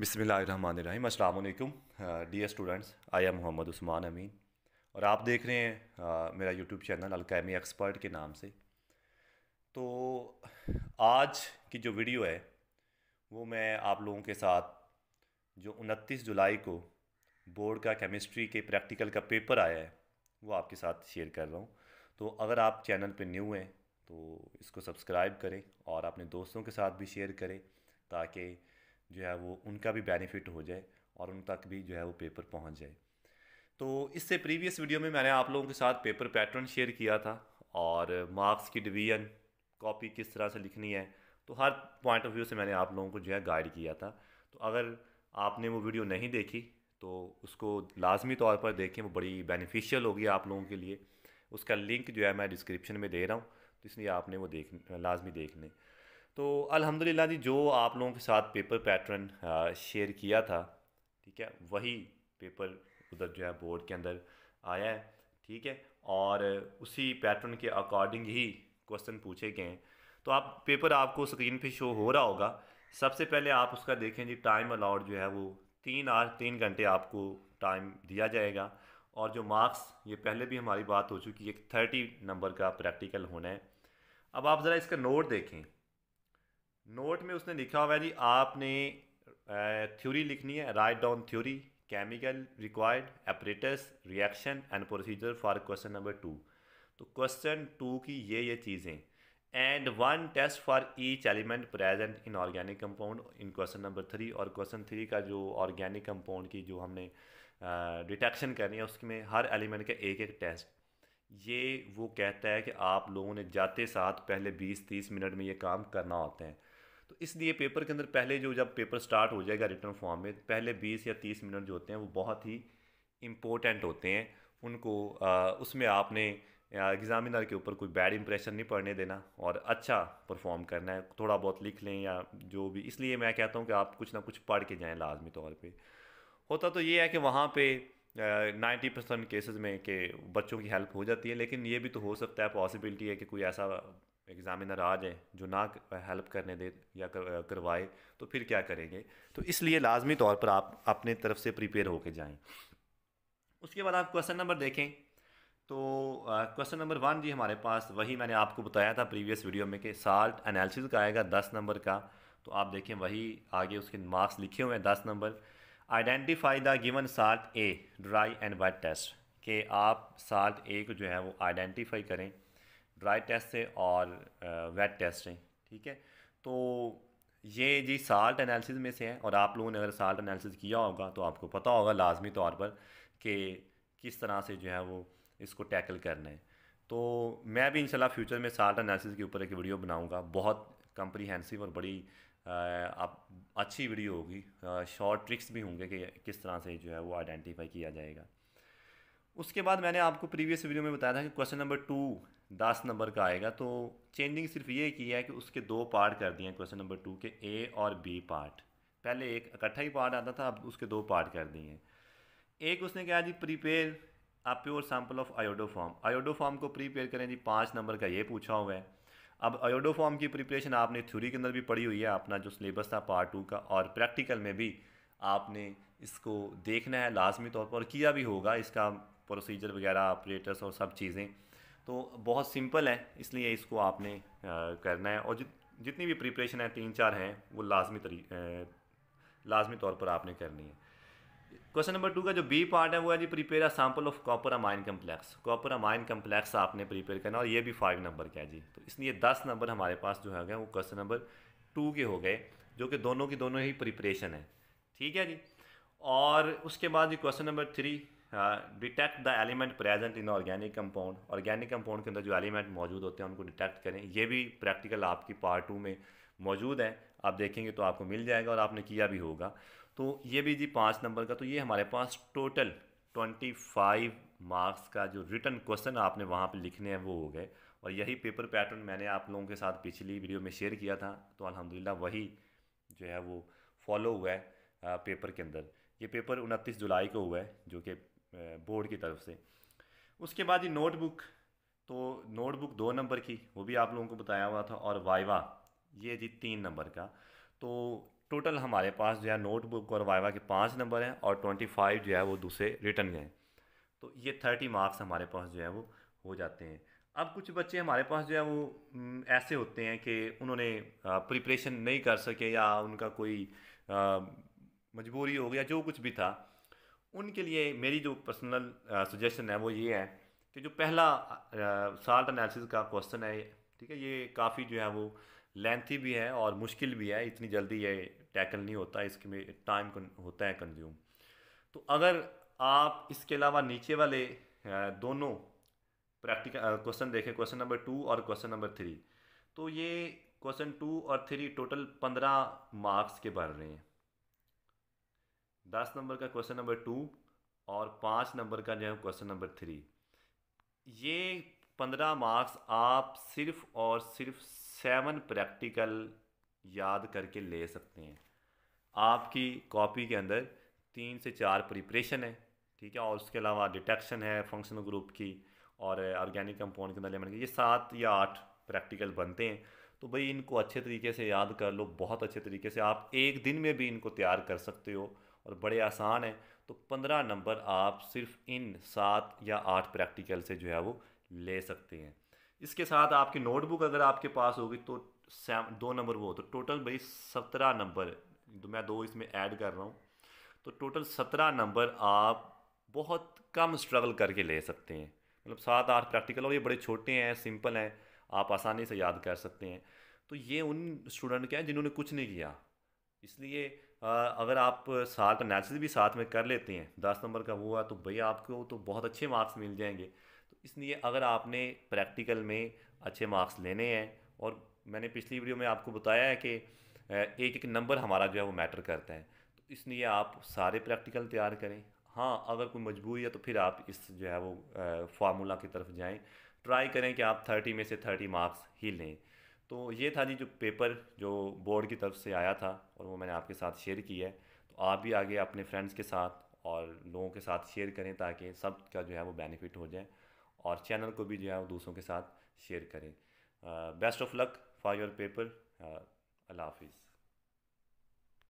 बिसमीम अल्लाम dear students I am Mohammad Usman Amin और आप देख रहे हैं आ, मेरा यूट्यूब चैनल अलकैमी एक्सपर्ट के नाम से तो आज की जो वीडियो है वो मैं आप लोगों के साथ जो 29 जुलाई को बोर्ड का केमिस्ट्री के प्रैक्टिकल का पेपर आया है वो आपके साथ शेयर कर रहा हूँ तो अगर आप चैनल पर न्यू हैं तो इसको सब्सक्राइब करें और अपने दोस्तों के साथ भी शेयर करें ताकि जो है वो उनका भी बेनिफिट हो जाए और उन तक भी जो है वो पेपर पहुंच जाए तो इससे प्रीवियस वीडियो में मैंने आप लोगों के साथ पेपर पैटर्न शेयर किया था और मार्क्स की डिवीजन कॉपी किस तरह से लिखनी है तो हर पॉइंट ऑफ व्यू से मैंने आप लोगों को जो है गाइड किया था तो अगर आपने वो वीडियो नहीं देखी तो उसको लाजमी तौर पर देखें वो बड़ी बेनिफिशियल होगी आप लोगों के लिए उसका लिंक जो है मैं डिस्क्रिप्शन में दे रहा हूँ तो इसलिए आपने वो देख लाजमी देख लें तो अल्हम्दुलिल्लाह जी जो आप लोगों के साथ पेपर पैटर्न शेयर किया था ठीक है वही पेपर उधर जो है बोर्ड के अंदर आया है ठीक है और उसी पैटर्न के अकॉर्डिंग ही क्वेश्चन पूछे गए हैं तो आप पेपर आपको स्क्रीन पे शो हो रहा होगा सबसे पहले आप उसका देखें जी टाइम अलाउड जो है वो तीन आर तीन घंटे आपको टाइम दिया जाएगा और जो मार्क्स ये पहले भी हमारी बात हो चुकी है थर्टी नंबर का प्रैक्टिकल होना है अब आप ज़रा इसका नोट देखें नोट में उसने लिखा हुआ है जी आपने थ्योरी लिखनी है write down theory chemical required apparatus reaction and procedure for question number two तो क्वेश्चन टू की ये ये चीज़ें and one test for each element present in organic compound in question number three और क्वेश्चन थ्री का जो organic compound की जो हमने डिटेक्शन करनी है उसमें हर एलिमेंट का एक एक टेस्ट ये वो कहता है कि आप लोगों ने जाते साथ पहले 20-30 मिनट में ये काम करना होता है तो इसलिए पेपर के अंदर पहले जो जब पेपर स्टार्ट हो जाएगा रिटर्न फॉर्म में पहले बीस या तीस मिनट जो होते हैं वो बहुत ही इम्पोर्टेंट होते हैं उनको आ, उसमें आपने एग्ज़ामिनर के ऊपर कोई बैड इंप्रेशन नहीं पड़ने देना और अच्छा परफॉर्म करना है थोड़ा बहुत लिख लें या जो भी इसलिए मैं कहता हूँ कि आप कुछ ना कुछ पढ़ के जाएँ लाजमी तौर पर होता तो ये है कि वहाँ पर नाइन्टी परसेंट केसेज़ में के बच्चों की हेल्प हो जाती है लेकिन ये भी तो हो सकता है पॉसिबिलिटी है कि कोई ऐसा एग्ज़ामिनर आ जाए जो ना हेल्प करने दे या कर, करवाए तो फिर क्या करेंगे तो इसलिए लाजमी तौर पर आप अपने तरफ से प्रिपेयर होके जाएं उसके बाद आप क्वेश्चन नंबर देखें तो क्वेश्चन नंबर वन जी हमारे पास वही मैंने आपको बताया था प्रीवियस वीडियो में कि साल्ट एनालिसिस का आएगा दस नंबर का तो आप देखें वही आगे उसके मार्क्स लिखे हुए हैं दस number identify the given salt a dry and wet test कि आप साल्ट ए को जो है वो आइडेंटिफाई करें ड्राई टेस्ट से और वेट टेस्ट से ठीक है तो ये जी साल्ट एनालिसिस में से है और आप लोगों ने अगर साल्ट एनालिसिस किया होगा तो आपको पता होगा लाजमी तौर पर कि किस तरह से जो है वो इसको टैकल करना है तो मैं भी इंशाल्लाह फ्यूचर में साल्ट एनालिसिस के ऊपर एक वीडियो बनाऊंगा बहुत कंप्रीहेंसिव और बड़ी uh, आप अच्छी वीडियो होगी शॉर्ट uh, ट्रिक्स भी होंगे कि किस तरह से जो है वो आइडेंटिफाई किया जाएगा उसके बाद मैंने आपको प्रीवियस वीडियो में बताया था कि क्वेश्चन नंबर टू दस नंबर का आएगा तो चेंजिंग सिर्फ ये की है कि उसके दो पार्ट कर दिए हैं क्वेश्चन नंबर टू के ए और बी पार्ट पहले एक इकट्ठा ही पार्ट आता था अब उसके दो पार्ट कर दिए हैं एक उसने कहा जी prepare a pure sample of iodoform iodoform को प्रीपेयर करें जी पाँच नंबर का ये पूछा हुआ है अब आयोडोफॉर्म की प्रिपरेशन आपने थ्योरी के अंदर भी पढ़ी हुई है अपना जो सिलेबस था पार्ट टू का और प्रैक्टिकल में भी आपने इसको देखना है लाजमी तौर पर किया भी होगा इसका प्रोसीजर वगैरह ऑपरेटर्स और सब चीज़ें तो बहुत सिंपल है इसलिए इसको आपने करना है और जित जितनी भी प्रिपरेशन है तीन चार हैं वो लाजमी तरी लाजमी तौर पर आपने करनी है क्वेश्चन नंबर टू का जो बी पार्ट है वो है जी prepare a sample of copper amine complex copper amine complex आपने प्रिपेयर करना और ये भी फाइव नंबर का है जी तो इसलिए दस नंबर हमारे पास जो है वो क्वेश्चन नंबर टू के हो गए जो कि दोनों की दोनों ही प्रिपरेशन है ठीक है जी और उसके बाद जी question number three detect the element present in organic compound organic compound के अंदर जो एलिमेंट मौजूद होते हैं उनको डिटेक्ट करें ये भी प्रैक्टिकल आपकी पार्ट टू में मौजूद है आप देखेंगे तो आपको मिल जाएगा और आपने किया भी होगा तो ये भी जी पाँच नंबर का तो ये हमारे पास टोटल ट्वेंटी फाइव मार्क्स का जो रिटर्न क्वेश्चन आपने वहाँ पे लिखने हैं वो हो गए और यही पेपर पैटर्न मैंने आप लोगों के साथ पिछली वीडियो में शेयर किया था तो अलहमदिल्ला वही जो है वो फॉलो हुआ है पेपर के अंदर ये पेपर उनतीस जुलाई को हुआ है जो कि बोर्ड की तरफ से उसके बाद ये नोटबुक तो नोटबुक दो नंबर की वो भी आप लोगों को बताया हुआ था और वाइवा ये जी तीन नंबर का तो टोटल हमारे पास जो है नोटबुक और वाइवा के पाँच नंबर हैं और ट्वेंटी फाइव जो है वो दूसरे रिटर्न गए तो ये थर्टी मार्क्स हमारे पास जो है वो हो जाते हैं अब कुछ बच्चे हमारे पास जो है वो ऐसे होते हैं कि उन्होंने प्रिपरेशन नहीं कर सके या उनका कोई मजबूरी हो गया जो कुछ भी था उनके लिए मेरी जो पर्सनल सजेशन uh, है वो ये है कि जो पहला uh, साल्ट एनालिसिस का क्वेश्चन है ठीक है ये काफ़ी जो है वो लेंथी भी है और मुश्किल भी है इतनी जल्दी ये टैकल नहीं होता इसके में टाइम होता है कंज्यूम तो अगर आप इसके अलावा नीचे वाले uh, दोनों प्रैक्टिकल क्वेश्चन देखें क्वेश्चन नंबर टू और क्वेश्चन नंबर थ्री तो ये क्वेश्चन टू और थ्री टोटल पंद्रह मार्क्स के भर रहे हैं दस नंबर का क्वेश्चन नंबर टू और पाँच नंबर का जो है क्वेश्चन नंबर थ्री ये पंद्रह मार्क्स आप सिर्फ और सिर्फ सेवन प्रैक्टिकल याद करके ले सकते हैं आपकी कॉपी के अंदर तीन से चार प्रिपरेशन है ठीक है और उसके अलावा डिटेक्शन है फंक्शनल ग्रुप की और ऑर्गेनिक कंपाउंड के अंदर लेमन ये सात या आठ प्रैक्टिकल बनते हैं तो भाई इनको अच्छे तरीके से याद कर लो बहुत अच्छे तरीके से आप एक दिन में भी इनको तैयार कर सकते हो और बड़े आसान हैं तो पंद्रह नंबर आप सिर्फ इन सात या आठ प्रैक्टिकल से जो है वो ले सकते हैं इसके साथ आपकी नोटबुक अगर आपके पास होगी तो सेम दो नंबर वो तो टोटल भाई सत्रह नंबर तो मैं दो इसमें ऐड कर रहा हूँ तो टोटल सत्रह नंबर आप बहुत कम स्ट्रगल करके ले सकते हैं मतलब सात आठ प्रैक्टिकल और ये बड़े छोटे हैं सिंपल हैं आप आसानी से याद कर सकते हैं तो ये उन स्टूडेंट के हैं जिन्होंने कुछ नहीं किया इसलिए अगर आप साल का नेचुरल भी साथ में कर लेते हैं दस नंबर का हुआ तो भैया आपको तो बहुत अच्छे मार्क्स मिल जाएंगे तो इसलिए अगर आपने प्रैक्टिकल में अच्छे मार्क्स लेने हैं और मैंने पिछली वीडियो में आपको बताया है कि एक एक नंबर हमारा जो है वो मैटर करता है तो इसलिए आप सारे प्रैक्टिकल तैयार करें हाँ अगर कोई मजबूरी है तो फिर आप इस जो है वो फार्मूला की तरफ जाएं ट्राई करें कि आप थर्टी में से थर्टी मार्क्स ही लें तो ये था जी जो पेपर जो बोर्ड की तरफ से आया था और वो मैंने आपके साथ शेयर किया है तो आप भी आगे अपने फ्रेंड्स के साथ और लोगों के साथ शेयर करें ताकि सब का जो है वो बेनिफिट हो जाए और चैनल को भी जो है वो दूसरों के साथ शेयर करें best of luck for your paper अल्लाह हाफिज़